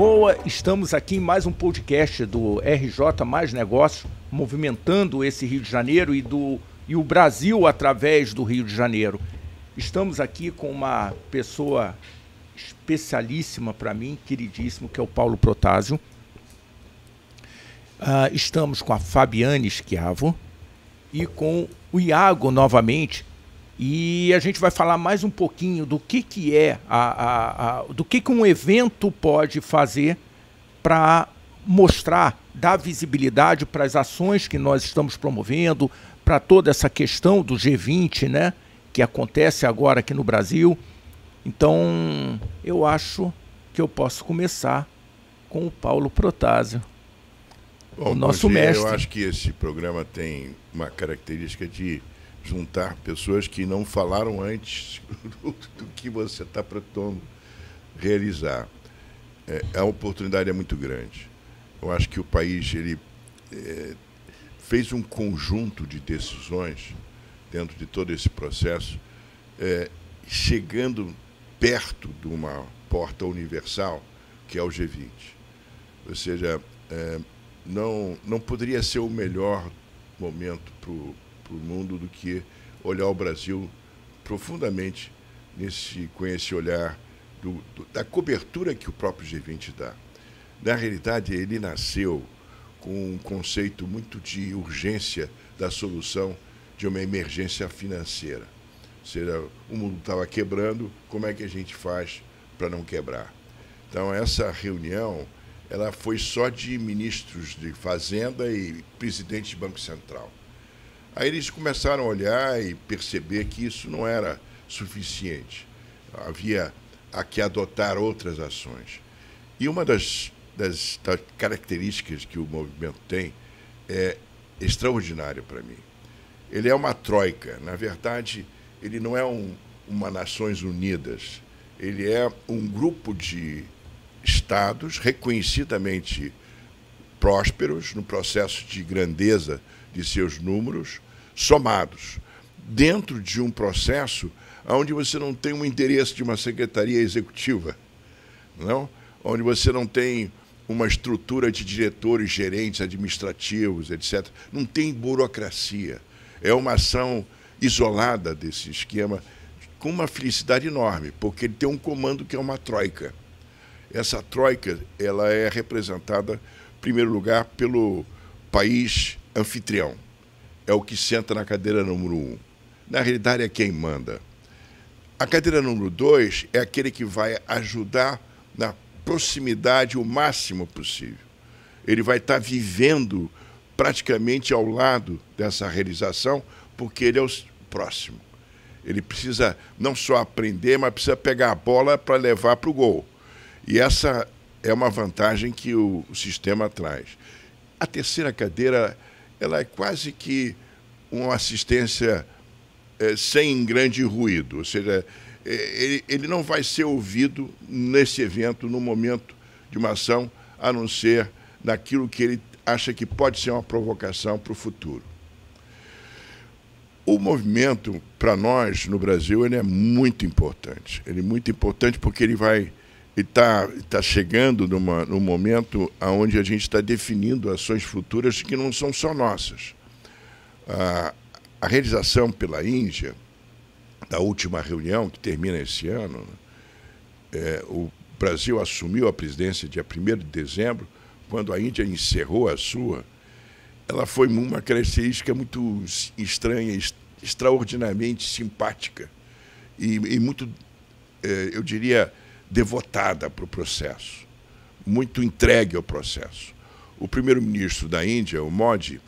boa? Estamos aqui em mais um podcast do RJ Mais Negócios, movimentando esse Rio de Janeiro e, do, e o Brasil através do Rio de Janeiro. Estamos aqui com uma pessoa especialíssima para mim, queridíssimo, que é o Paulo Protásio. Uh, estamos com a Fabiane Schiavo e com o Iago novamente, e a gente vai falar mais um pouquinho do que, que é, a, a, a do que, que um evento pode fazer para mostrar, dar visibilidade para as ações que nós estamos promovendo, para toda essa questão do G20, né? Que acontece agora aqui no Brasil. Então, eu acho que eu posso começar com o Paulo Protásio, Bom, o nosso dia, mestre. Eu acho que esse programa tem uma característica de juntar pessoas que não falaram antes do, do que você está pretendendo realizar. É, a oportunidade é muito grande. Eu acho que o país ele é, fez um conjunto de decisões dentro de todo esse processo, é, chegando perto de uma porta universal que é o G20. Ou seja, é, não, não poderia ser o melhor momento para o para o mundo do que olhar o Brasil profundamente nesse, com esse olhar do, do, da cobertura que o próprio G20 dá. Na realidade, ele nasceu com um conceito muito de urgência da solução de uma emergência financeira. Ou seja, o mundo estava quebrando, como é que a gente faz para não quebrar? Então, essa reunião ela foi só de ministros de Fazenda e presidente de Banco Central. Aí eles começaram a olhar e perceber que isso não era suficiente. Havia a que adotar outras ações. E uma das, das, das características que o movimento tem é extraordinária para mim. Ele é uma troika. Na verdade, ele não é um, uma Nações Unidas. Ele é um grupo de estados reconhecidamente prósperos no processo de grandeza de seus números somados, dentro de um processo onde você não tem um endereço de uma secretaria executiva, não? É? onde você não tem uma estrutura de diretores, gerentes administrativos, etc. Não tem burocracia. É uma ação isolada desse esquema com uma felicidade enorme, porque ele tem um comando que é uma troika. Essa troika ela é representada, em primeiro lugar, pelo país anfitrião, é o que senta na cadeira número um. Na realidade, é quem manda. A cadeira número dois é aquele que vai ajudar na proximidade o máximo possível. Ele vai estar vivendo praticamente ao lado dessa realização, porque ele é o próximo. Ele precisa não só aprender, mas precisa pegar a bola para levar para o gol. E essa é uma vantagem que o, o sistema traz. A terceira cadeira ela é quase que uma assistência é, sem grande ruído, ou seja, é, ele, ele não vai ser ouvido nesse evento, no momento de uma ação, a não ser naquilo que ele acha que pode ser uma provocação para o futuro. O movimento, para nós no Brasil, ele é muito importante. Ele é muito importante porque ele vai está tá chegando numa, num momento onde a gente está definindo ações futuras que não são só nossas. A, a realização pela Índia, da última reunião, que termina esse ano, né, é, o Brasil assumiu a presidência dia 1 de dezembro, quando a Índia encerrou a sua, ela foi uma característica muito estranha, est extraordinariamente simpática e, e muito, é, eu diria, devotada para o processo, muito entregue ao processo. O primeiro-ministro da Índia, o Modi,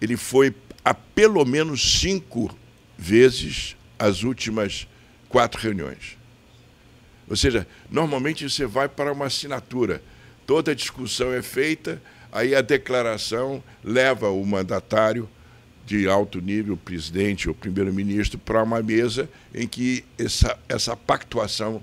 ele foi a pelo menos cinco vezes as últimas quatro reuniões. Ou seja, normalmente você vai para uma assinatura. Toda a discussão é feita, aí a declaração leva o mandatário de alto nível, o presidente ou primeiro-ministro, para uma mesa em que essa, essa pactuação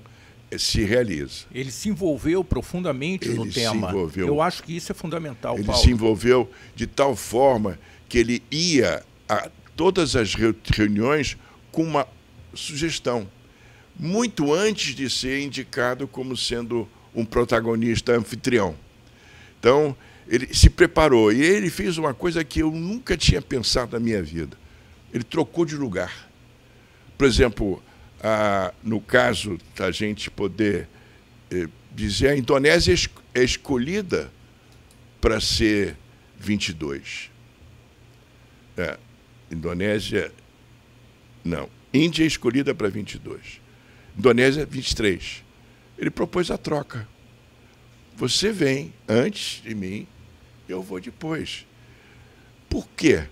se realiza. Ele se envolveu profundamente ele no tema. Envolveu, Eu acho que isso é fundamental. Ele Paulo. se envolveu de tal forma que ele ia a todas as reuniões com uma sugestão, muito antes de ser indicado como sendo um protagonista anfitrião. Então, ele se preparou e ele fez uma coisa que eu nunca tinha pensado na minha vida. Ele trocou de lugar. Por exemplo, no caso da gente poder eh, dizer, a Indonésia é escolhida para ser 22. É, Indonésia, não. Índia é escolhida para 22. Indonésia, 23. Ele propôs a troca. Você vem antes de mim, eu vou depois. Por quê?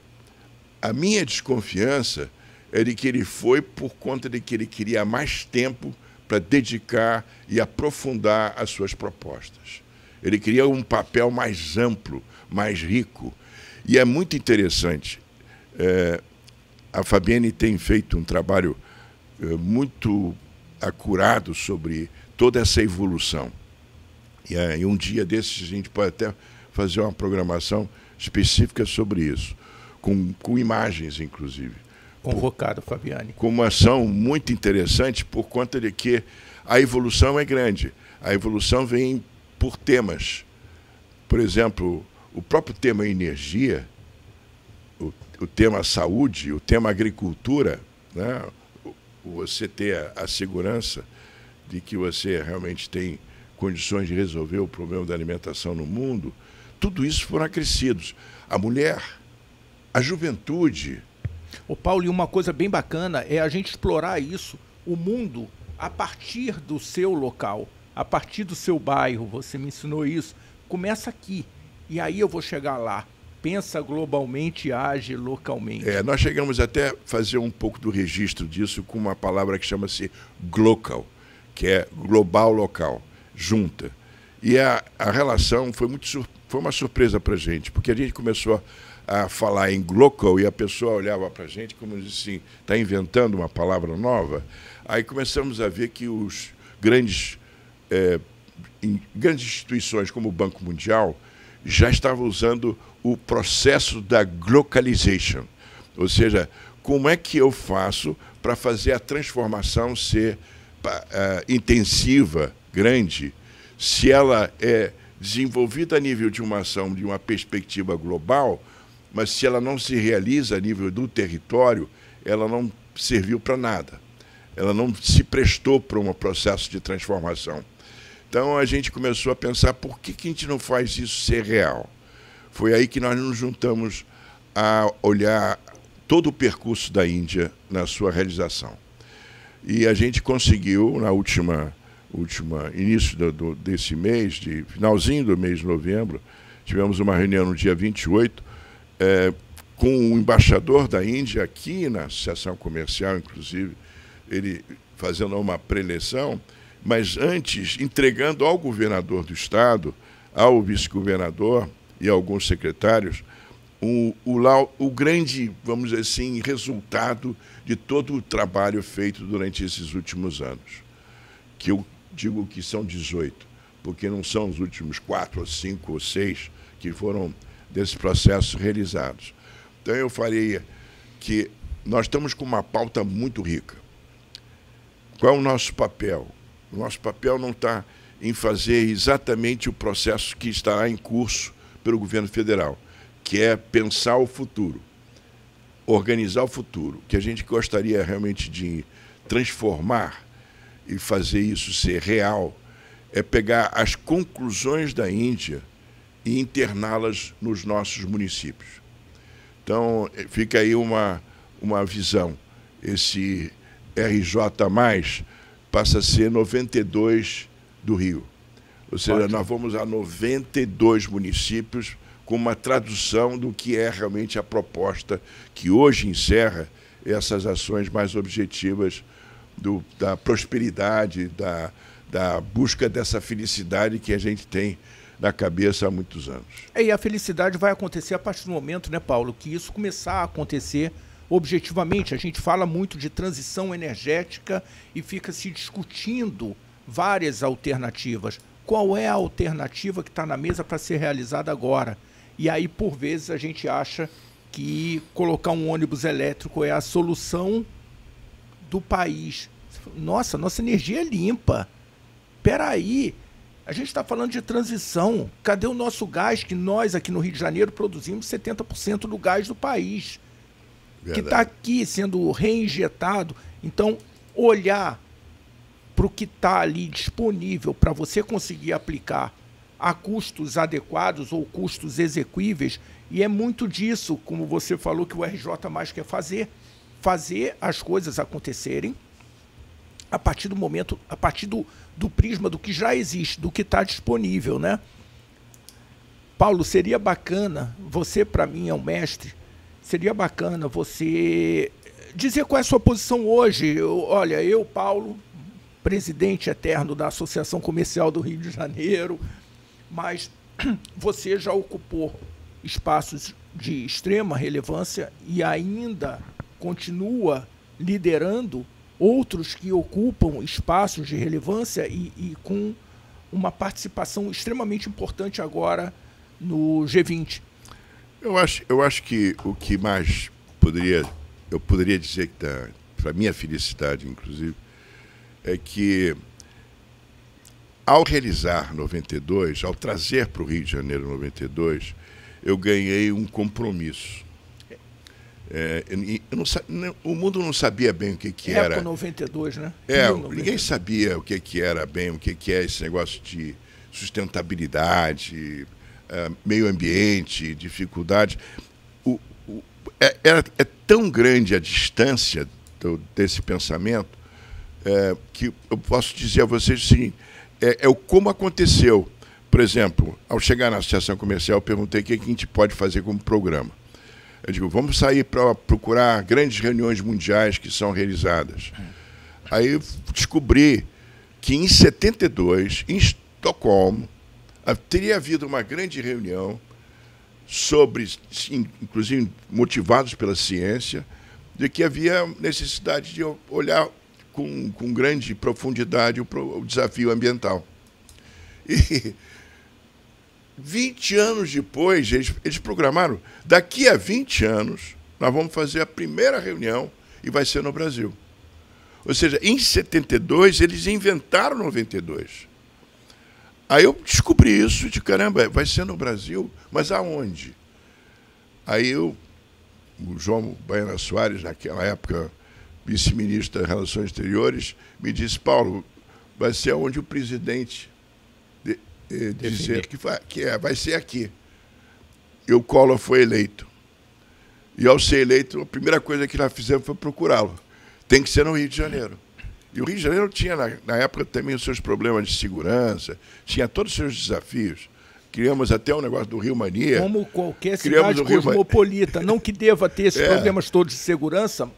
A minha desconfiança é de que ele foi por conta de que ele queria mais tempo para dedicar e aprofundar as suas propostas. Ele queria um papel mais amplo, mais rico. E é muito interessante. É, a Fabiane tem feito um trabalho é, muito acurado sobre toda essa evolução. E, e um dia desses a gente pode até fazer uma programação específica sobre isso, com, com imagens, inclusive convocado, Fabiane. Com uma ação muito interessante por conta de que a evolução é grande. A evolução vem por temas. Por exemplo, o próprio tema energia, o, o tema saúde, o tema agricultura, né? você ter a segurança de que você realmente tem condições de resolver o problema da alimentação no mundo, tudo isso foram acrescidos. A mulher, a juventude, o Paulo, e uma coisa bem bacana é a gente explorar isso, o mundo a partir do seu local, a partir do seu bairro. Você me ensinou isso. Começa aqui e aí eu vou chegar lá. Pensa globalmente e age localmente. É, nós chegamos até a fazer um pouco do registro disso com uma palavra que chama-se glocal, que é global local, junta. E a, a relação foi, muito, foi uma surpresa para a gente, porque a gente começou a a falar em local e a pessoa olhava para a gente como assim, está inventando uma palavra nova. Aí começamos a ver que os grandes, é, grandes instituições como o Banco Mundial já estavam usando o processo da glocalization, ou seja, como é que eu faço para fazer a transformação ser uh, intensiva, grande, se ela é desenvolvida a nível de uma ação, de uma perspectiva global, mas se ela não se realiza a nível do território, ela não serviu para nada. Ela não se prestou para um processo de transformação. Então a gente começou a pensar por que, que a gente não faz isso ser real. Foi aí que nós nos juntamos a olhar todo o percurso da Índia na sua realização. E a gente conseguiu, na última, última início do, do, desse mês, de finalzinho do mês de novembro, tivemos uma reunião no dia 28, é, com o embaixador da Índia aqui na Associação Comercial, inclusive, ele fazendo uma preleção, mas antes entregando ao governador do estado, ao vice-governador e alguns secretários, o, o, o grande, vamos dizer assim, resultado de todo o trabalho feito durante esses últimos anos, que eu digo que são 18, porque não são os últimos quatro, ou cinco ou seis que foram desses processos realizados. Então, eu faria que nós estamos com uma pauta muito rica. Qual é o nosso papel? O nosso papel não está em fazer exatamente o processo que está em curso pelo governo federal, que é pensar o futuro, organizar o futuro, que a gente gostaria realmente de transformar e fazer isso ser real, é pegar as conclusões da Índia e interná-las nos nossos municípios. Então, eh, fica aí uma, uma visão. Esse RJ, passa a ser 92 do Rio. Ou seja, Ótimo. nós vamos a 92 municípios com uma tradução do que é realmente a proposta que hoje encerra essas ações mais objetivas do, da prosperidade, da, da busca dessa felicidade que a gente tem da cabeça há muitos anos. É, e a felicidade vai acontecer a partir do momento, né, Paulo, que isso começar a acontecer objetivamente. A gente fala muito de transição energética e fica se discutindo várias alternativas. Qual é a alternativa que está na mesa para ser realizada agora? E aí, por vezes, a gente acha que colocar um ônibus elétrico é a solução do país. Nossa, nossa energia é limpa. Peraí, aí, a gente está falando de transição. Cadê o nosso gás que nós aqui no Rio de Janeiro produzimos 70% do gás do país? Tá Verdade. Que está aqui sendo reinjetado. Então, olhar para o que está ali disponível para você conseguir aplicar a custos adequados ou custos exequíveis. E é muito disso, como você falou, que o RJ mais quer fazer. Fazer as coisas acontecerem a partir do momento, a partir do do prisma do que já existe, do que está disponível, né? Paulo, seria bacana, você para mim é um mestre, seria bacana você dizer qual é a sua posição hoje. Eu, olha, eu, Paulo, presidente eterno da Associação Comercial do Rio de Janeiro, mas você já ocupou espaços de extrema relevância e ainda continua liderando outros que ocupam espaços de relevância e, e com uma participação extremamente importante agora no G20. Eu acho, eu acho que o que mais poderia, eu poderia dizer que está, para minha felicidade, inclusive, é que ao realizar 92, ao trazer para o Rio de Janeiro 92, eu ganhei um compromisso é, não, o mundo não sabia bem o que, que era. Época 92, né? É, ninguém sabia o que, que era bem, o que, que é esse negócio de sustentabilidade, é, meio ambiente, dificuldade. O, o, é, é, é, tão grande a distância do, desse pensamento é, que eu posso dizer a vocês sim é, é o como aconteceu. Por exemplo, ao chegar na associação comercial, eu perguntei o que a gente pode fazer como programa. Eu digo, vamos sair para procurar grandes reuniões mundiais que são realizadas. É. Aí descobri que em 72, em Estocolmo, teria havido uma grande reunião sobre, inclusive motivados pela ciência, de que havia necessidade de olhar com, com grande profundidade o, o desafio ambiental. E 20 anos depois, eles, eles programaram, daqui a 20 anos, nós vamos fazer a primeira reunião e vai ser no Brasil. Ou seja, em 72, eles inventaram 92. Aí eu descobri isso de caramba, vai ser no Brasil, mas aonde? Aí eu, o João Baiana Soares, naquela época vice-ministro das Relações Exteriores, me disse: Paulo, vai ser onde o presidente eh, dizer que, que é, vai ser aqui. E o Collor foi eleito. E ao ser eleito, a primeira coisa que nós fizemos foi procurá-lo. Tem que ser no Rio de Janeiro. E o Rio de Janeiro tinha, na, na época, também os seus problemas de segurança, tinha todos os seus desafios criamos até o um negócio do Rio Mania. Como qualquer cidade cosmopolita, não que deva ter esses é. problemas todos de segurança,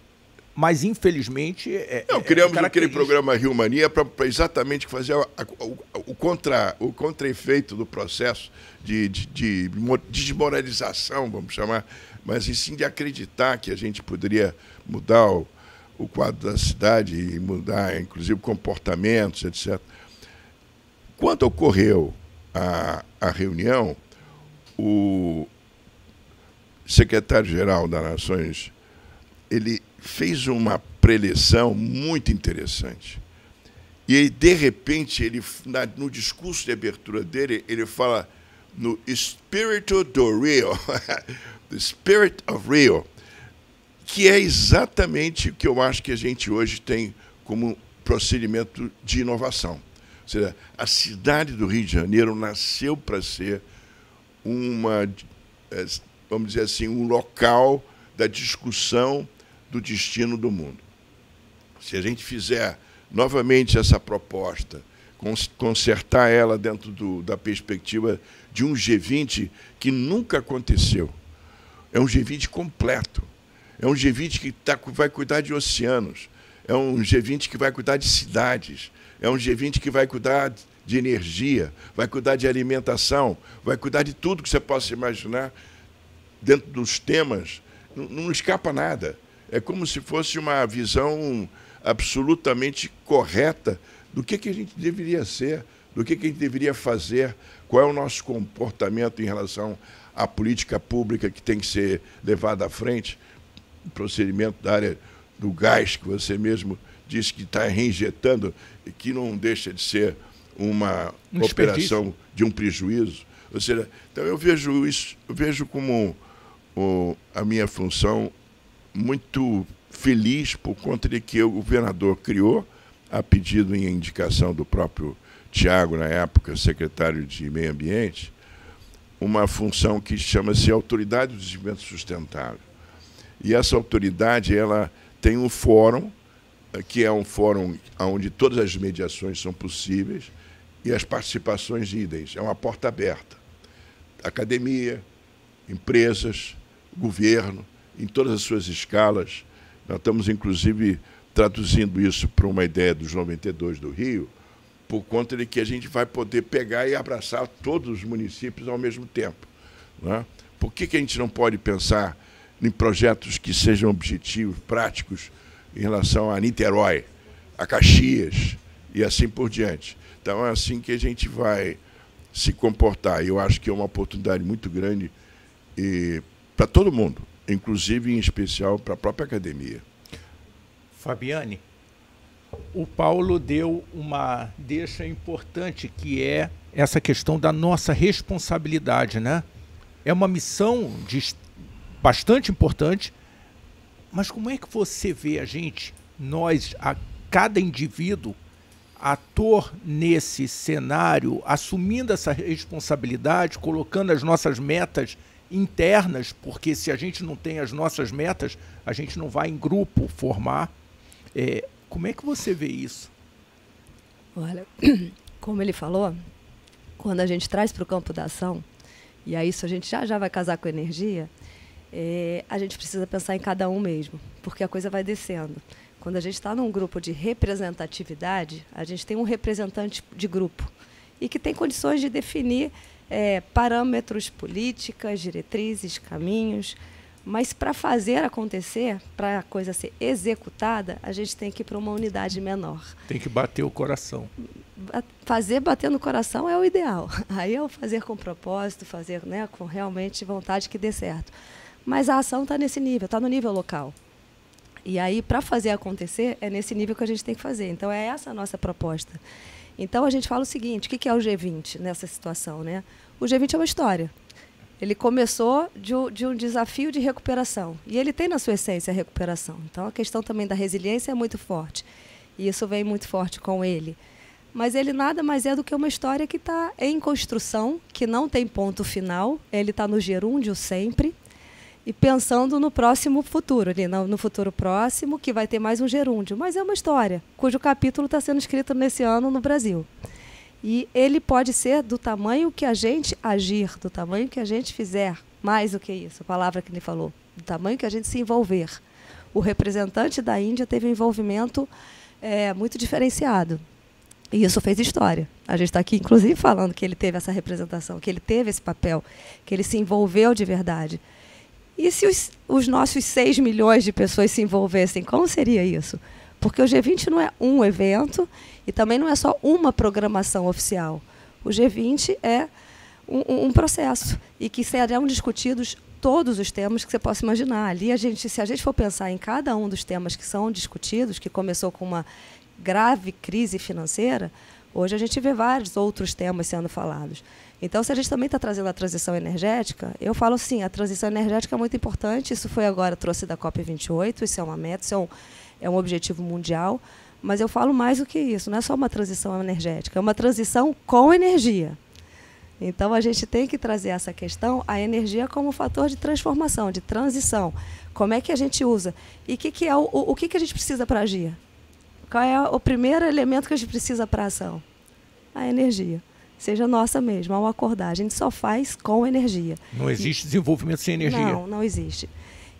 mas infelizmente. É, é, Não, criamos é aquele programa Rio Mania para exatamente fazer a, a, o, o, contra, o contra-efeito do processo de, de, de, desmoralização, vamos chamar, mas e sim de acreditar que a gente poderia mudar o, o quadro da cidade e mudar, inclusive, comportamentos, etc. Quando ocorreu a, a reunião, o secretário-geral das Nações ele fez uma preleção muito interessante. E aí, de repente, ele, na, no discurso de abertura dele, ele fala no Espírito do Rio, the Spirit of Rio, que é exatamente o que eu acho que a gente hoje tem como procedimento de inovação. Ou seja, a cidade do Rio de Janeiro nasceu para ser uma, eh, vamos dizer assim, um local da discussão do destino do mundo. Se a gente fizer novamente essa proposta, consertar ela dentro do, da perspectiva de um G20 que nunca aconteceu, é um G20 completo, é um G20 que tá, vai cuidar de oceanos, é um G20 que vai cuidar de cidades, é um G20 que vai cuidar de energia, vai cuidar de alimentação, vai cuidar de tudo que você possa imaginar dentro dos temas. Não, não escapa nada é como se fosse uma visão absolutamente correta do que, que a gente deveria ser, do que, que a gente deveria fazer, qual é o nosso comportamento em relação à política pública que tem que ser levada à frente, o procedimento da área do gás que você mesmo disse que está reinjetando e que não deixa de ser uma um operação de um prejuízo. Ou seja, então eu vejo isso, eu vejo como o, a minha função muito feliz por conta de que o governador criou, a pedido e indicação do próprio Tiago, na época secretário de Meio Ambiente, uma função que chama-se Autoridade do Desenvolvimento Sustentável. E essa autoridade ela tem um fórum, que é um fórum onde todas as mediações são possíveis e as participações idens. É uma porta aberta. Academia, empresas, governo, em todas as suas escalas. Nós estamos, inclusive, traduzindo isso para uma ideia dos 92 do Rio, por conta de que a gente vai poder pegar e abraçar todos os municípios ao mesmo tempo. Né? Por que, que a gente não pode pensar em projetos que sejam objetivos, práticos, em relação a Niterói, a Caxias e assim por diante? Então, é assim que a gente vai se comportar. Eu acho que é uma oportunidade muito grande eh, para todo mundo inclusive em especial para a própria academia. Fabiane, o Paulo deu uma deixa importante que é essa questão da nossa responsabilidade, né? É uma missão de, bastante importante, mas como é que você vê a gente, nós, a cada indivíduo, ator nesse cenário, assumindo essa responsabilidade, colocando as nossas metas internas, porque se a gente não tem as nossas metas, a gente não vai em grupo formar. É, como é que você vê isso? Olha, como ele falou, quando a gente traz para o campo da ação, e a isso a gente já já vai casar com energia, é, a gente precisa pensar em cada um mesmo, porque a coisa vai descendo. Quando a gente está num grupo de representatividade, a gente tem um representante de grupo e que tem condições de definir é, parâmetros, políticas, diretrizes, caminhos. Mas para fazer acontecer, para a coisa ser executada, a gente tem que ir para uma unidade menor. Tem que bater o coração. Fazer bater no coração é o ideal. Aí é o fazer com propósito, fazer né, com realmente vontade que dê certo. Mas a ação está nesse nível, está no nível local. E aí, para fazer acontecer, é nesse nível que a gente tem que fazer. Então, é essa a nossa proposta. Então a gente fala o seguinte: o que é o G20 nessa situação? Né? O G20 é uma história. Ele começou de, um desafio de recuperação. E ele tem na sua essência a recuperação. Então a questão também da resiliência é muito forte. E isso vem muito forte com ele. Mas ele nada mais é do que uma história que está em construção, que não tem ponto final. Ele está no gerúndio sempre e pensando no próximo futuro, ali, no futuro próximo, que vai ter mais um gerúndio. Mas é uma história cujo capítulo está sendo escrito nesse ano no Brasil. E ele pode ser do tamanho que a gente agir, do tamanho que a gente fizer, mais do que isso, a palavra que ele falou, do tamanho que a gente se envolver. O representante da Índia teve um envolvimento é, muito diferenciado. E isso fez história. A gente está aqui, inclusive, falando que ele teve essa representação, que ele teve esse papel, que ele se envolveu de verdade. E se os, os nossos 6 milhões de pessoas se envolvessem, como seria isso? Porque o G20 não é um evento e também não é só uma programação oficial. O G20 é um, um processo e que serão discutidos todos os temas que você possa imaginar. Ali, a gente, se a gente for pensar em cada um dos temas que são discutidos, que começou com uma grave crise financeira, hoje a gente vê vários outros temas sendo falados. Então, se a gente também está trazendo a transição energética, eu falo assim, a transição energética é muito importante, isso foi agora, trouxe da COP28, isso é uma meta, isso é um, é um objetivo mundial, mas eu falo mais do que isso, não é só uma transição energética, é uma transição com energia. Então, a gente tem que trazer essa questão, a energia como fator de transformação, de transição. Como é que a gente usa? E que que é o, o que, que a gente precisa para agir? Qual é o primeiro elemento que a gente precisa para a ação? A energia seja nossa mesmo, ao acordar. A gente só faz com energia. Não existe e... desenvolvimento sem energia. Não, não existe.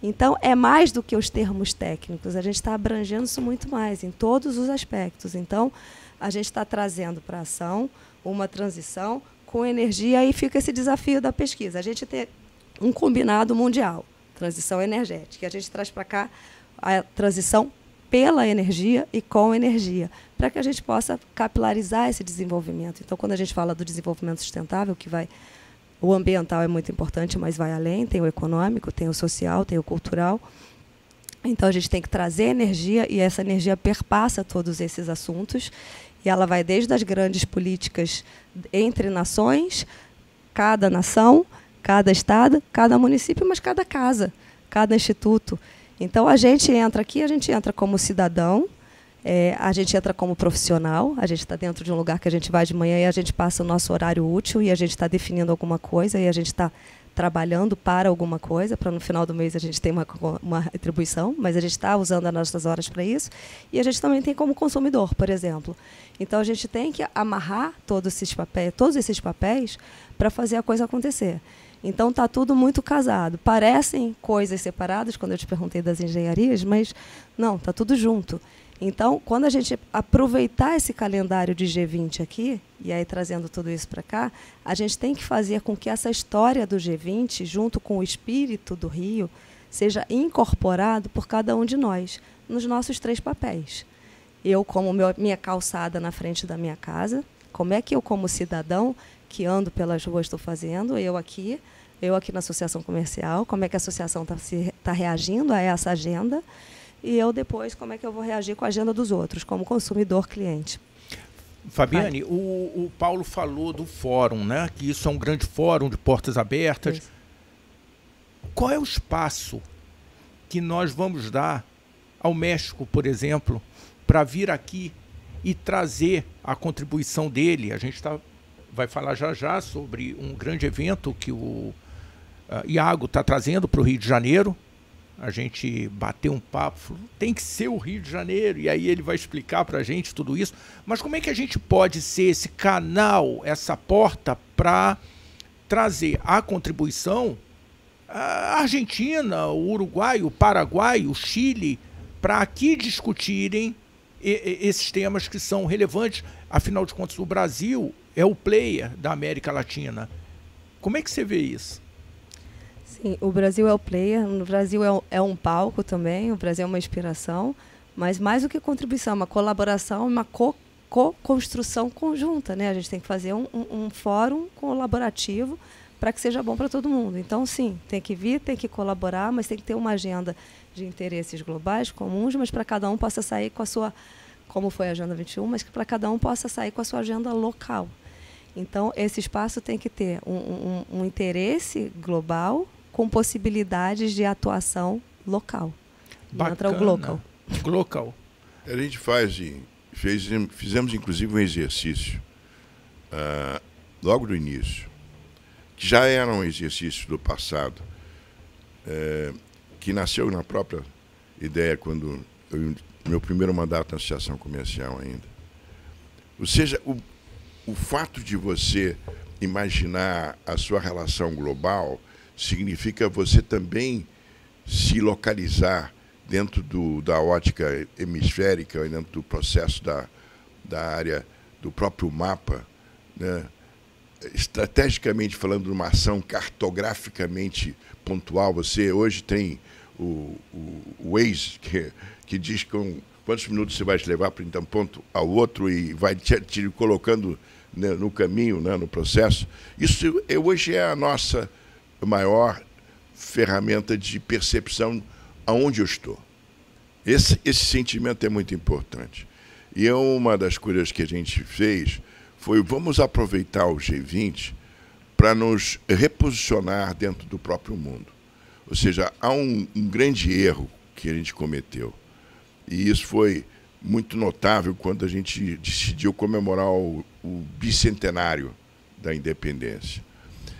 Então, é mais do que os termos técnicos, a gente está abrangendo isso muito mais, em todos os aspectos. Então, a gente está trazendo para a ação uma transição com energia e fica esse desafio da pesquisa. A gente tem um combinado mundial, transição energética, a gente traz para cá a transição pela energia e com energia, para que a gente possa capilarizar esse desenvolvimento. Então, quando a gente fala do desenvolvimento sustentável, que vai o ambiental é muito importante, mas vai além, tem o econômico, tem o social, tem o cultural. Então a gente tem que trazer energia e essa energia perpassa todos esses assuntos e ela vai desde as grandes políticas entre nações, cada nação, cada estado, cada município, mas cada casa, cada instituto. Então a gente entra aqui, a gente entra como cidadão, é, a gente entra como profissional, a gente está dentro de um lugar que a gente vai de manhã e a gente passa o nosso horário útil e a gente está definindo alguma coisa e a gente está trabalhando para alguma coisa, para no final do mês a gente ter uma, uma retribuição, mas a gente está usando as nossas horas para isso. E a gente também tem como consumidor, por exemplo. Então a gente tem que amarrar todos esses papéis, todos esses papéis para fazer a coisa acontecer. Então tá tudo muito casado. Parecem coisas separadas quando eu te perguntei das engenharias, mas não, tá tudo junto. Então, quando a gente aproveitar esse calendário de G20 aqui, e aí trazendo tudo isso para cá, a gente tem que fazer com que essa história do G20, junto com o espírito do Rio, seja incorporado por cada um de nós, nos nossos três papéis. Eu, como meu, minha calçada na frente da minha casa, como é que eu, como cidadão, que ando pelas ruas estou fazendo, eu aqui, eu aqui na associação comercial, como é que a associação está tá reagindo a essa agenda e eu depois como é que eu vou reagir com a agenda dos outros, como consumidor, cliente. Fabiane, o, o, Paulo falou do fórum, né? Que isso é um grande fórum de portas abertas. Isso. Qual é o espaço que nós vamos dar ao México, por exemplo, para vir aqui e trazer a contribuição dele? A gente está vai falar já já sobre um grande evento que o uh, Iago está trazendo para o Rio de Janeiro. A gente bateu um papo, falou, tem que ser o Rio de Janeiro, e aí ele vai explicar para a gente tudo isso. Mas como é que a gente pode ser esse canal, essa porta para trazer a contribuição a ah, Argentina, o Uruguai, o Paraguai, o Chile, para aqui discutirem esses temas que são relevantes. Afinal de contas, o Brasil é o player da América Latina. Como é que você vê isso? Sim, o Brasil é o player, o Brasil é um, é um palco também, o Brasil é uma inspiração, mas mais do que contribuição, é uma colaboração, uma co co-construção conjunta, né? A gente tem que fazer um, um fórum colaborativo para que seja bom para todo mundo. Então, sim, tem que vir, tem que colaborar, mas tem que ter uma agenda de interesses globais comuns, mas para cada um possa sair com a sua como foi a Agenda 21, mas que para cada um possa sair com a sua agenda local. Então, esse espaço tem que ter um, um, um interesse global com possibilidades de atuação local. Bacana. Entra o A gente faz, fez, fizemos inclusive um exercício uh, logo do início, que já era um exercício do passado, uh, que nasceu na própria ideia quando eu meu primeiro mandato na Associação Comercial ainda. Ou seja, o, o fato de você imaginar a sua relação global significa você também se localizar dentro do, da ótica hemisférica, dentro do processo da, da área do próprio mapa, né? estrategicamente falando, uma ação cartograficamente pontual. Você hoje tem o, o, o Waze, que, que diz com quantos minutos você vai te levar para um então ponto ao outro e vai te, te colocando né, no caminho, né, no processo. Isso é, hoje é a nossa maior ferramenta de percepção aonde eu estou. Esse, esse sentimento é muito importante. E é uma das coisas que a gente fez foi vamos aproveitar o G20 para nos reposicionar dentro do próprio mundo. Ou seja, há um, um grande erro que a gente cometeu. E isso foi muito notável quando a gente decidiu comemorar o, o, bicentenário da independência.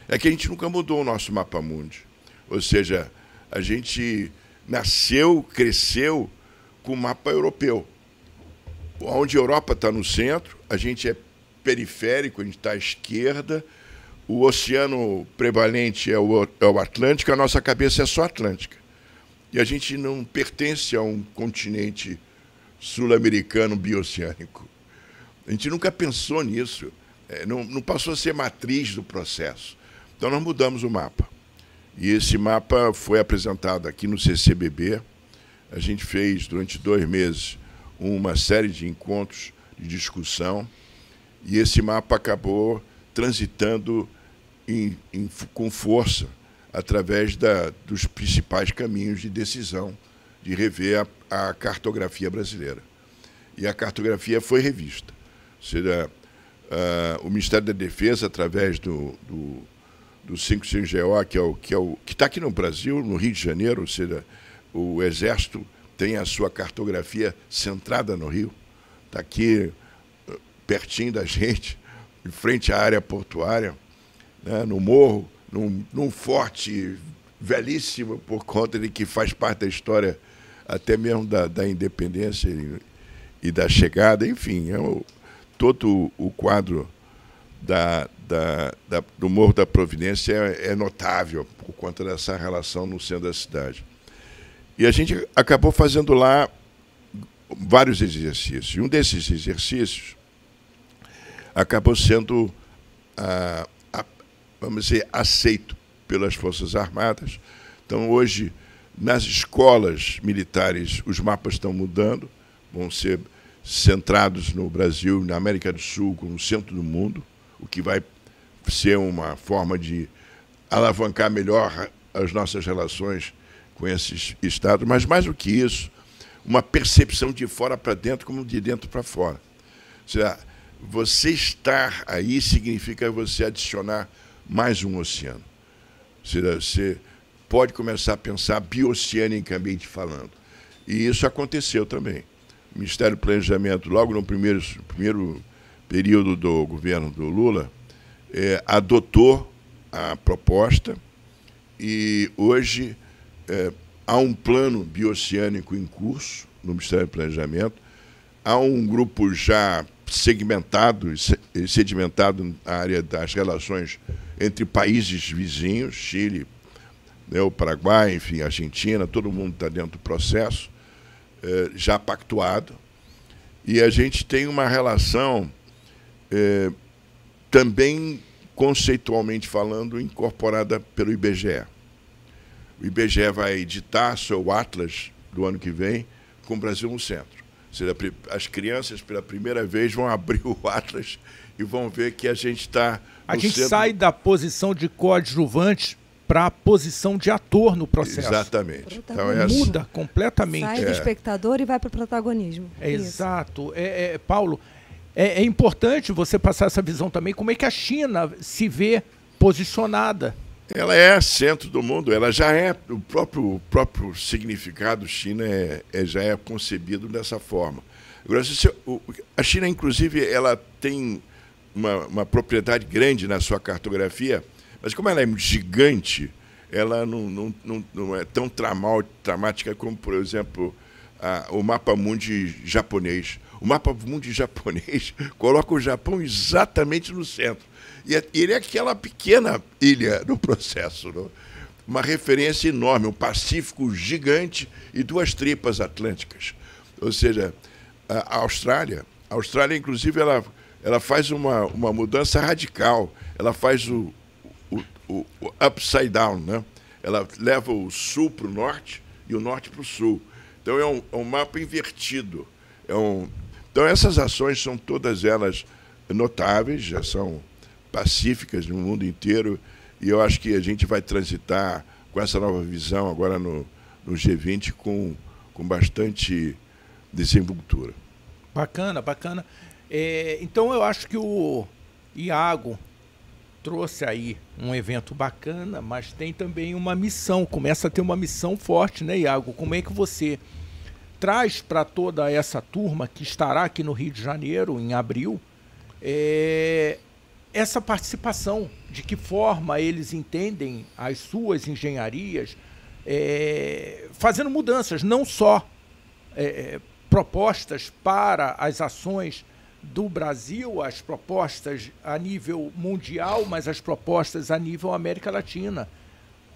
É que a gente nunca mudou o nosso mapa mundi. Ou seja, a gente nasceu, cresceu com o mapa europeu. Onde a Europa está no centro, a gente é periférico, a gente está à esquerda, o oceano prevalente é o, é o Atlântico, a nossa cabeça é só Atlântica. E a gente não pertence a um continente sul-americano bioceânico. A gente nunca pensou nisso, é, não, não passou a ser matriz do processo. Então nós mudamos o mapa. E esse mapa foi apresentado aqui no CCBB. A gente fez durante dois meses uma série de encontros de discussão e esse mapa acabou transitando em, em, com força através da, dos principais caminhos de decisão de rever a, a cartografia brasileira. E a cartografia foi revista. Ou seja, uh, o Ministério da Defesa, através do, do, do 55 que é o que é o, está aqui no Brasil, no Rio de Janeiro, ou seja, o Exército tem a sua cartografia centrada no Rio, está aqui ah, pertinho da gente, em frente à área portuária né, no morro, num, num forte velhíssimo por conta de que faz parte da história até mesmo da, da independência e, e, da chegada, enfim, é o, todo o quadro da, da, da, do Morro da Providência é, é, notável por conta dessa relação no centro da cidade. E a gente acabou fazendo lá vários exercícios. Um desses exercícios acabou sendo a ah, vamos dizer, aceito pelas Forças Armadas. Então, hoje, nas escolas militares, os mapas estão mudando, vão ser centrados no Brasil, na América do Sul, como centro do mundo, o que vai ser uma forma de alavancar melhor as nossas relações com esses estados, mas mais do que isso, uma percepção de fora para dentro como de dentro para fora. Ou seja, você estar aí significa você adicionar mais um oceano. Você pode começar a pensar bioceanicamente falando. E isso aconteceu também. O Ministério do Planejamento, logo no primeiro, primeiro período do governo do Lula, é, adotou a proposta e hoje é, há um plano bioceânico em curso no Ministério do Planejamento, há um grupo já segmentado e sedimentado na área das relações entre países vizinhos, Chile, né, o Paraguai, enfim, Argentina, todo mundo está dentro do processo, eh, já pactuado. E a gente tem uma relação eh, também conceitualmente falando, incorporada pelo IBGE. O IBGE vai editar seu Atlas do ano que vem com o Brasil no centro. as crianças, pela primeira vez, vão abrir o Atlas e vão ver que a gente está. A gente centro... sai da posição de coadjuvante para a posição de ator no processo. Exatamente. Então, então é Muda assim. completamente. Sai do é. espectador e vai para o protagonismo. É exato. É, é Paulo, é, é, importante você passar essa visão também. Como é que a China se vê posicionada? Ela é centro do mundo, ela já é, o próprio, o próprio significado China é, já é concebido dessa forma. Agora, a China, inclusive, ela tem uma, uma propriedade grande na sua cartografia, mas como ela é gigante, ela não, não, não, não é tão tramal, dramática como, por exemplo, a, o mapa mundi japonês. O mapa mundi japonês coloca o Japão exatamente no centro. E é, ele é aquela pequena ilha no processo. Não? Uma referência enorme, um Pacífico gigante e duas tripas atlânticas. Ou seja, a Austrália, a Austrália, inclusive, ela ela faz uma, uma mudança radical, ela faz o, o, o, o upside down, né? ela leva o sul para o norte e o norte para o sul. Então é um, é um mapa invertido. É um... Então essas ações são todas elas notáveis, já são pacíficas no mundo inteiro e eu acho que a gente vai transitar com essa nova visão agora no, no G20 com, com bastante desenvoltura. Bacana, bacana. É, então eu acho que o Iago trouxe aí um evento bacana, mas tem também uma missão, começa a ter uma missão forte, né, Iago? Como é que você traz para toda essa turma que estará aqui no Rio de Janeiro em abril é, essa participação? De que forma eles entendem as suas engenharias, é, fazendo mudanças, não só é, é propostas para as ações do Brasil, as propostas a nível mundial, mas as propostas a nível América Latina.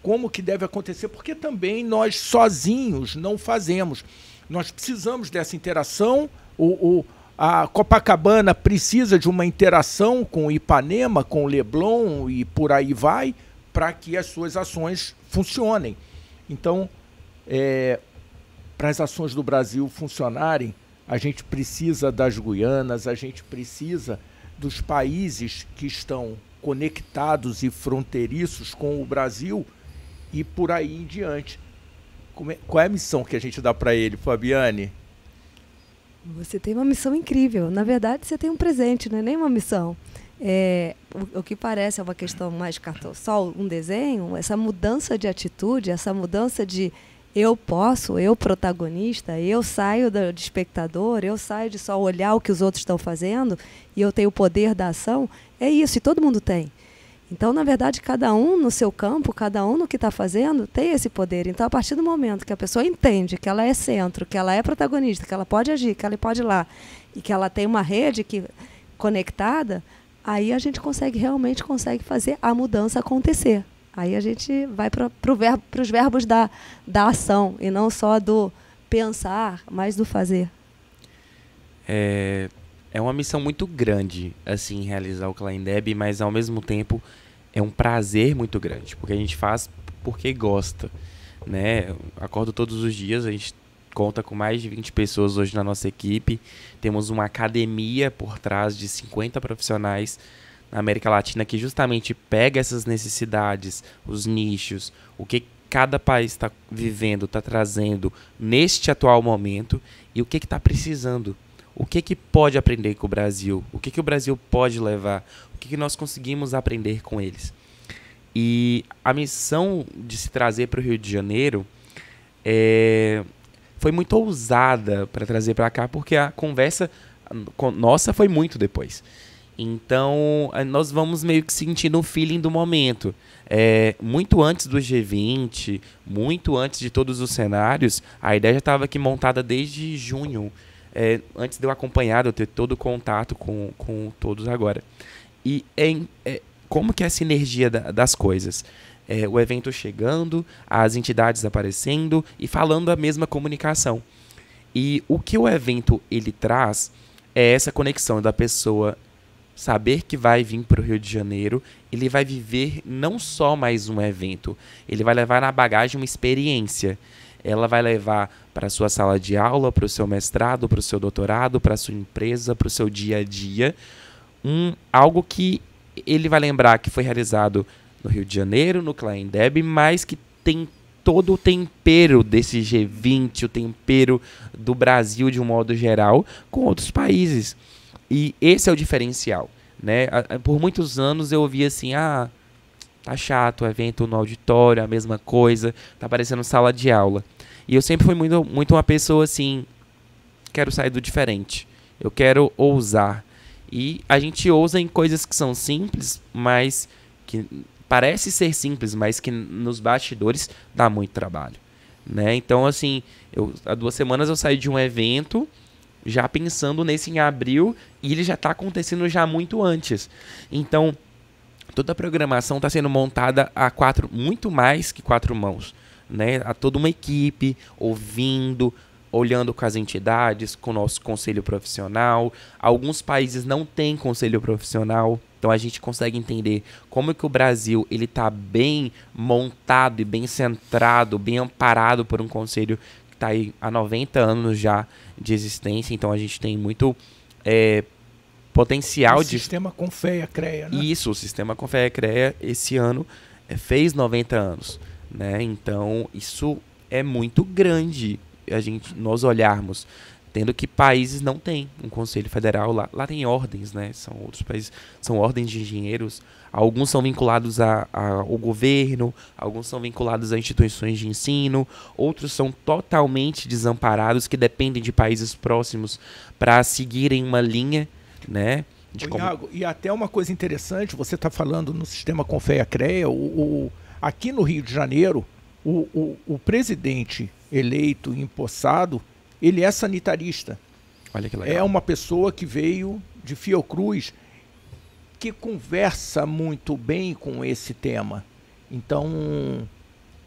Como que deve acontecer? Porque também nós sozinhos não fazemos. Nós precisamos dessa interação. O, o a Copacabana precisa de uma interação com Ipanema, com Leblon e por aí vai, para que as suas ações funcionem. Então, é, para as ações do Brasil funcionarem, a gente precisa das Guianas, a gente precisa dos países que estão conectados e fronteiriços com o Brasil e por aí em diante. É, qual é a missão que a gente dá para ele, Fabiane? Você tem uma missão incrível. Na verdade, você tem um presente, não é nem uma missão. É, o, o, que parece é uma questão mais cartão, só um desenho, essa mudança de atitude, essa mudança de, eu posso, eu protagonista, eu saio do, de espectador, eu saio de só olhar o que os outros estão fazendo e eu tenho o poder da ação, é isso, e todo mundo tem. Então, na verdade, cada um no seu campo, cada um no que está fazendo, tem esse poder. Então, a partir do momento que a pessoa entende que ela é centro, que ela é protagonista, que ela pode agir, que ela pode ir lá e que ela tem uma rede que, conectada, aí a gente consegue realmente consegue fazer a mudança acontecer. Aí a gente vai para pro verbo, os verbos da, da ação, e não só do pensar, mas do fazer. É, é uma missão muito grande, assim, realizar o Kleindeb, mas ao mesmo tempo é um prazer muito grande, porque a gente faz porque gosta, né? Acordo todos os dias, a gente conta com mais de 20 pessoas hoje na nossa equipe. Temos uma academia por trás de 50 profissionais na América Latina que justamente pega essas necessidades, os nichos, o que cada país está vivendo, está trazendo neste atual momento e o que está precisando. O que, que pode aprender com o Brasil? O que, que o Brasil pode levar? O que, que nós conseguimos aprender com eles? E a missão de se trazer para o Rio de Janeiro é, foi muito ousada para trazer para cá, porque a conversa nossa foi muito depois. Então, eh, nós vamos meio que sentindo o feeling do momento. É, muito antes do G20, muito antes de todos os cenários, a ideia já estava aqui montada desde junho, é, antes de eu acompanhar, de eu ter todo o contato com, com todos agora. E em, é, é, como que é a sinergia da, das coisas? o evento chegando, as entidades aparecendo e falando a mesma comunicação. E o que o evento ele traz é essa conexão da pessoa saber que vai vir para o Rio de Janeiro, ele vai viver não só mais um evento, ele vai levar na bagagem uma experiência. Ela vai levar para a sua sala de aula, para o seu mestrado, para o seu doutorado, para a sua empresa, para o seu dia a dia, um, algo que ele vai lembrar que foi realizado no Rio de Janeiro, no Klein Deb, mas que tem todo o tempero desse G20, o tempero do Brasil de um modo geral, com outros países. E esse é o diferencial, né? Por muitos anos eu ouvia assim, ah, tá chato o evento no auditório, a mesma coisa, tá parecendo sala de aula. E eu sempre fui muito, muito uma pessoa assim, quero sair do diferente, eu quero ousar. E a gente ousa em coisas que são simples, mas que parece ser simples, mas que nos bastidores dá muito trabalho, né? Então assim, eu, há duas semanas eu saí de um evento já pensando nesse em abril e ele já está acontecendo já muito antes. Então, toda a programação está sendo montada a quatro, muito mais que quatro mãos, né? A toda uma equipe ouvindo, olhando com as entidades, com o nosso conselho profissional. Alguns países não têm conselho profissional, então a gente consegue entender como é que o Brasil ele está bem montado e bem centrado, bem amparado por um conselho que está aí há 90 anos já de existência, então a gente tem muito é, potencial o de. Sistema Confeia creia, né? Isso, o sistema com Confeia creia esse ano é, fez 90 anos. Né? Então, isso é muito grande a gente nós olharmos tendo que países não têm um conselho federal lá. Lá tem ordens, né? São outros países, são ordens de engenheiros. Alguns são vinculados a, a, ao governo, alguns são vinculados a instituições de ensino, outros são totalmente desamparados que dependem de países próximos para seguirem uma linha, né? De como... Iago, e até uma coisa interessante, você está falando no sistema Confeia-CREA, o, o, aqui no Rio de Janeiro, o, o, o presidente eleito e empossado, ele é sanitarista. Olha que legal. É uma pessoa que veio de Fiocruz que conversa muito bem com esse tema. Então,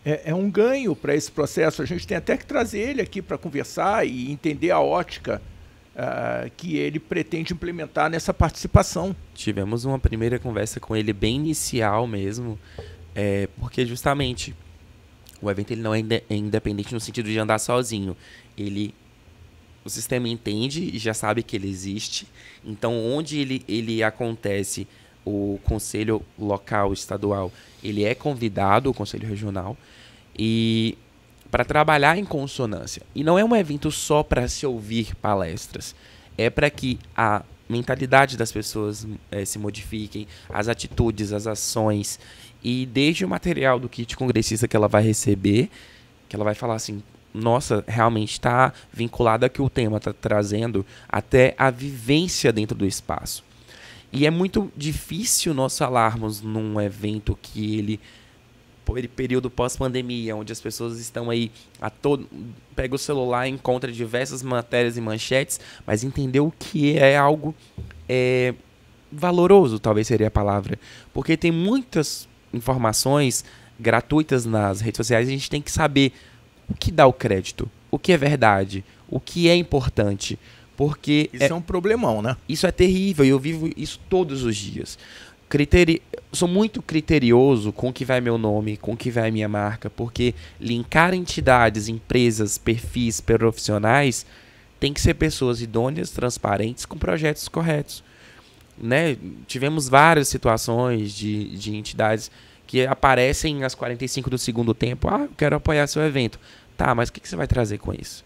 é, é um ganho para esse processo. A gente tem até que trazer ele aqui para conversar e entender a ótica uh, que ele pretende implementar nessa participação. Tivemos uma primeira conversa com ele, bem inicial mesmo, é, porque justamente o evento ele não é, é independente no sentido de andar sozinho. Ele o sistema entende e já sabe que ele existe. Então, onde ele, ele acontece, o conselho local, estadual, ele é convidado, o conselho regional, e para trabalhar em consonância. E não é um evento só para se ouvir palestras. É para que a mentalidade das pessoas é, se modifiquem, as atitudes, as ações. E desde o material do kit congressista que ela vai receber, que ela vai falar assim, nossa, realmente está vinculada ao que o tema está trazendo, até a vivência dentro do espaço. E é muito difícil nós falarmos num evento que ele período pós-pandemia, onde as pessoas estão aí a todo. pega o celular, encontra diversas matérias e manchetes, mas entendeu que é algo é, valoroso, talvez seria a palavra. Porque tem muitas informações gratuitas nas redes sociais, a gente tem que saber o que dá o crédito, o que é verdade, o que é importante. Porque. Isso é, é um problemão, né? Isso é terrível e eu vivo isso todos os dias. Criteri... Sou muito criterioso com o que vai meu nome, com o que vai minha marca, porque linkar entidades, empresas, perfis profissionais tem que ser pessoas idôneas, transparentes, com projetos corretos. Né? Tivemos várias situações de, de entidades que aparecem às 45 do segundo tempo. Ah, eu quero apoiar seu evento. Tá, mas o que, que você vai trazer com isso?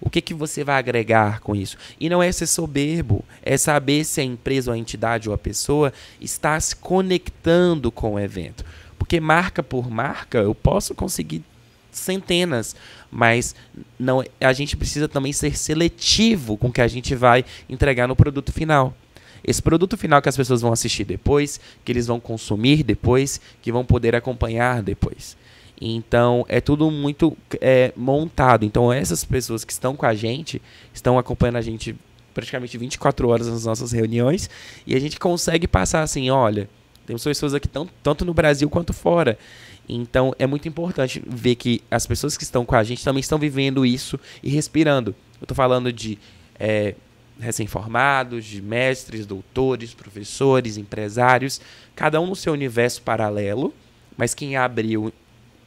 O que, que você vai agregar com isso? E não é ser soberbo, é saber se a empresa, ou a entidade ou a pessoa está se conectando com o evento. Porque marca por marca eu posso conseguir centenas, mas não é, a gente precisa também ser seletivo com o que a gente vai entregar no produto final esse produto final que as pessoas vão assistir depois, que eles vão consumir depois, que vão poder acompanhar depois. Então é tudo muito é, montado. Então essas pessoas que estão com a gente, estão acompanhando a gente praticamente 24 horas nas nossas reuniões, e a gente consegue passar assim, olha, temos pessoas aqui tão, tanto no Brasil quanto fora. Então é muito importante ver que as pessoas que estão com a gente também estão vivendo isso e respirando. Eu estou falando de é, recém-formados, de mestres, doutores, professores, empresários, cada um no seu universo paralelo, mas quem abriu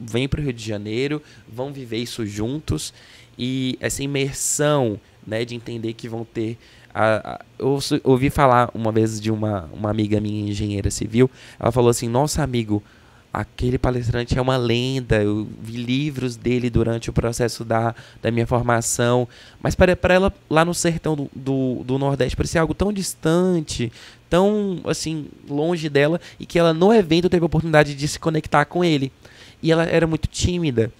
vem para o Rio de Janeiro, vão viver isso juntos e essa imersão, né, de entender que vão ter a, a, eu ouvi falar uma vez de uma, uma amiga minha engenheira civil, ela falou assim: "Nossa, amigo, aquele palestrante é uma lenda, eu vi livros dele durante o processo da, da minha formação, mas para, para ela lá no sertão do, do, do Nordeste parecia algo tão distante, tão assim, longe dela, e que ela no evento teve a oportunidade de se conectar com ele. E ela era muito tímida.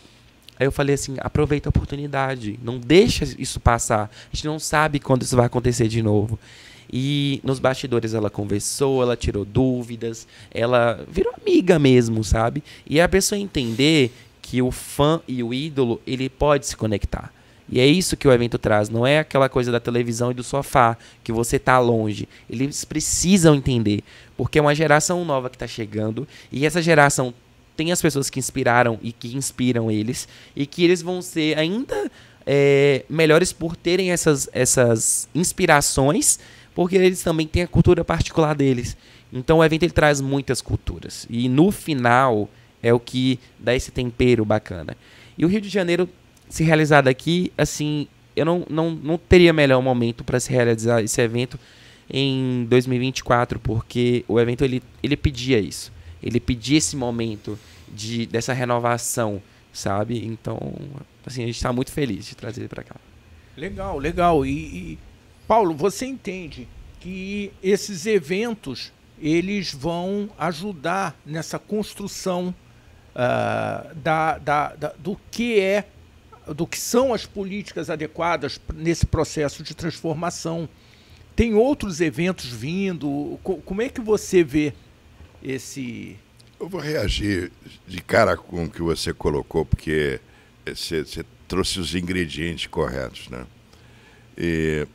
Aí eu falei assim, aproveita a oportunidade, não deixa isso passar. A gente não sabe quando isso vai acontecer de novo. E nos bastidores ela conversou, ela tirou dúvidas, ela virou amiga mesmo, sabe? E a pessoa entender que o fã e o ídolo, ele pode se conectar. E é isso que o evento traz, não é aquela coisa da televisão e do sofá, que você tá longe. Eles precisam entender, porque é uma geração nova que está chegando, e essa geração tem as pessoas que inspiraram e que inspiram eles, e que eles vão ser ainda é, melhores por terem essas, essas inspirações porque eles também têm a cultura particular deles. Então o evento ele traz muitas culturas. E no final é o que dá esse tempero bacana. E o Rio de Janeiro se realizado aqui, assim, eu não, não, não teria melhor momento para se realizar esse evento em 2024, porque o evento ele, ele pedia isso. Ele pedia esse momento de, dessa renovação, sabe? Então, assim, a gente está muito feliz de trazer ele para cá. Legal, legal. E, e, Paulo, você entende que esses eventos eles vão ajudar nessa construção uh, da, da, da, do que é do que são as políticas adequadas nesse processo de transformação. Tem outros eventos vindo. Como é que você vê esse? Eu vou reagir de cara com o que você colocou, porque você, você trouxe os ingredientes corretos, né? E